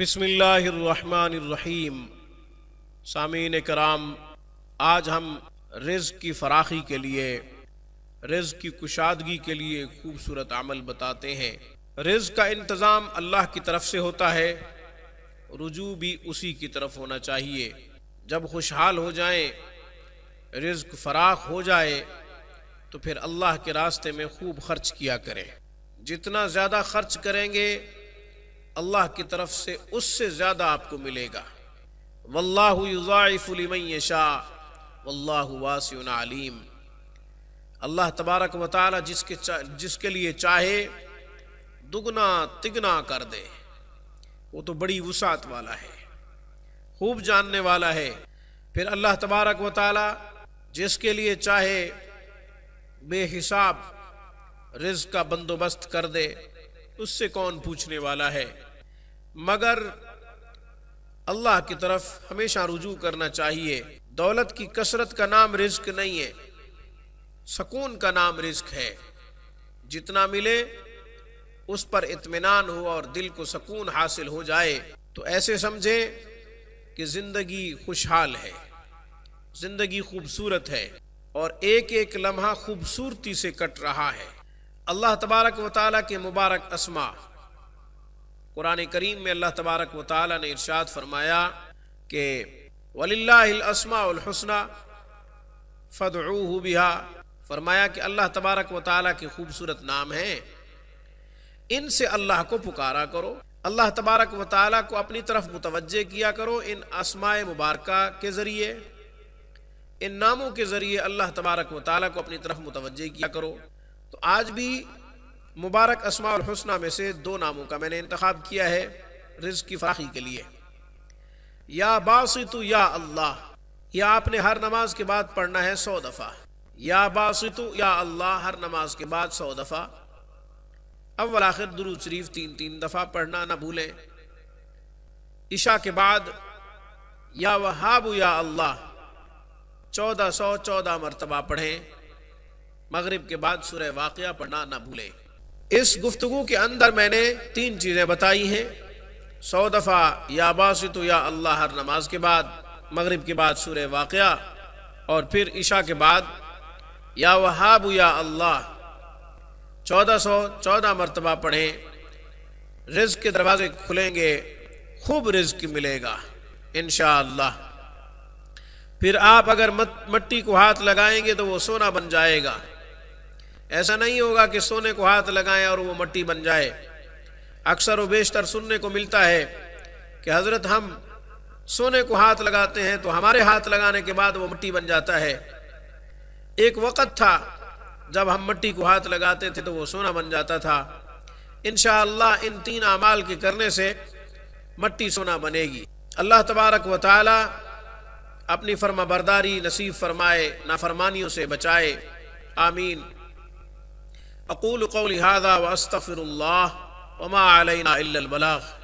बिसमीम सामीन कराम आज हम रिज की फराखी के लिए रिज की कुशादगी के लिए खूबसूरत अमल बताते हैं रिज का इंतज़ाम अल्लाह की तरफ से होता है रुजू भी उसी की तरफ होना चाहिए जब खुशहाल हो जाए रिज्क फराख हो जाए तो फिर अल्लाह के रास्ते में खूब खर्च किया करें जितना ज़्यादा खर्च करेंगे अल्लाह की तरफ से उससे ज़्यादा आपको मिलेगा वल्लाफ़ुलमय शाह अल्लाह तबारक वाल जिसके जिसके लिए चाहे दुगना तिगना कर दे वो तो बड़ी वसात वाला है खूब जानने वाला है फिर अल्लाह तबारक वाल जिसके लिए चाहे बेहिसाब रिज का बंदोबस्त कर दे उससे कौन पूछने वाला है मगर अल्लाह की तरफ हमेशा रुजू करना चाहिए दौलत की कसरत का नाम रिस्क नहीं है सकून का नाम रिस्क है जितना मिले उस पर इतमान हो और दिल को सकून हासिल हो जाए तो ऐसे समझे कि ज़िंदगी खुशहाल है ज़िंदगी खूबसूरत है और एक एक लम्हा खूबसूरती से कट रहा है अल्लाह तबारक व ताली के मुबारक असमा कुरान करीम में अल्लाह तबारक व ताली ने इरशाद फरमाया कि वलिल्लासमासना फ़दरू बिहा फरमाया कि अल्लाह तबारक व ताली के खूबसूरत नाम हैं इनसे अल्लाह को पुकारा करो अल्लाह तबारक व ताली को अपनी तरफ मुतवजह किया करो इन आसमाय मुबारक के ज़रिए इन नामों के ज़रिए अल्लाह तबारक व ताली को अपनी तरफ मुतवजह किया करो तो आज भी मुबारक असमा और हसना में से दो नामों का मैंने इंतखब किया है रिज की फराखी के लिए या बासितु या अल्लाह यह आपने हर नमाज के बाद पढ़ना है सौ दफ़ा या बासितु या अल्लाह हर नमाज के बाद सौ दफ़ा अव्वल आखिर दुरु शरीफ तीन तीन दफ़ा पढ़ना ना भूलें ईशा के बाद या वहाबू या अल्लाह चौदह सौ चौदह मरतबा पढ़ें मगरब के बाद सुरह वाक़ पढ़ना ना भूलें इस गुफ्तु के अंदर मैंने तीन चीज़ें बताई हैं सौ दफ़ा या बासित या अल्लाह हर नमाज के बाद मगरब के बाद सुर वाक़ और फिर ईशा के बाद या वहाब या अल्लाह चौदह सौ चौदह मरतबा पढ़ें रिज के दरवाजे खुलेंगे खूब रिज्क मिलेगा इन फिर आप अगर मट्टी को हाथ लगाएंगे तो वो सोना बन जाएगा ऐसा नहीं होगा कि सोने को हाथ लगाएं और वो मट्टी बन जाए अक्सर व बेशतर सुनने को मिलता है कि हजरत हम सोने को हाथ लगाते हैं तो हमारे हाथ लगाने के बाद वो मट्टी बन जाता है एक वक़्त था जब हम मट्टी को हाथ लगाते थे तो वो सोना बन जाता था इन इन तीन अमाल के करने से मट्टी सोना बनेगी अल्लाह तबारक व ताली अपनी फर्मा बरदारी नसीब फरमाए नाफरमानियों से बचाए आमीन اقول قولي هذا واستغفر الله وما علينا الا البلاغ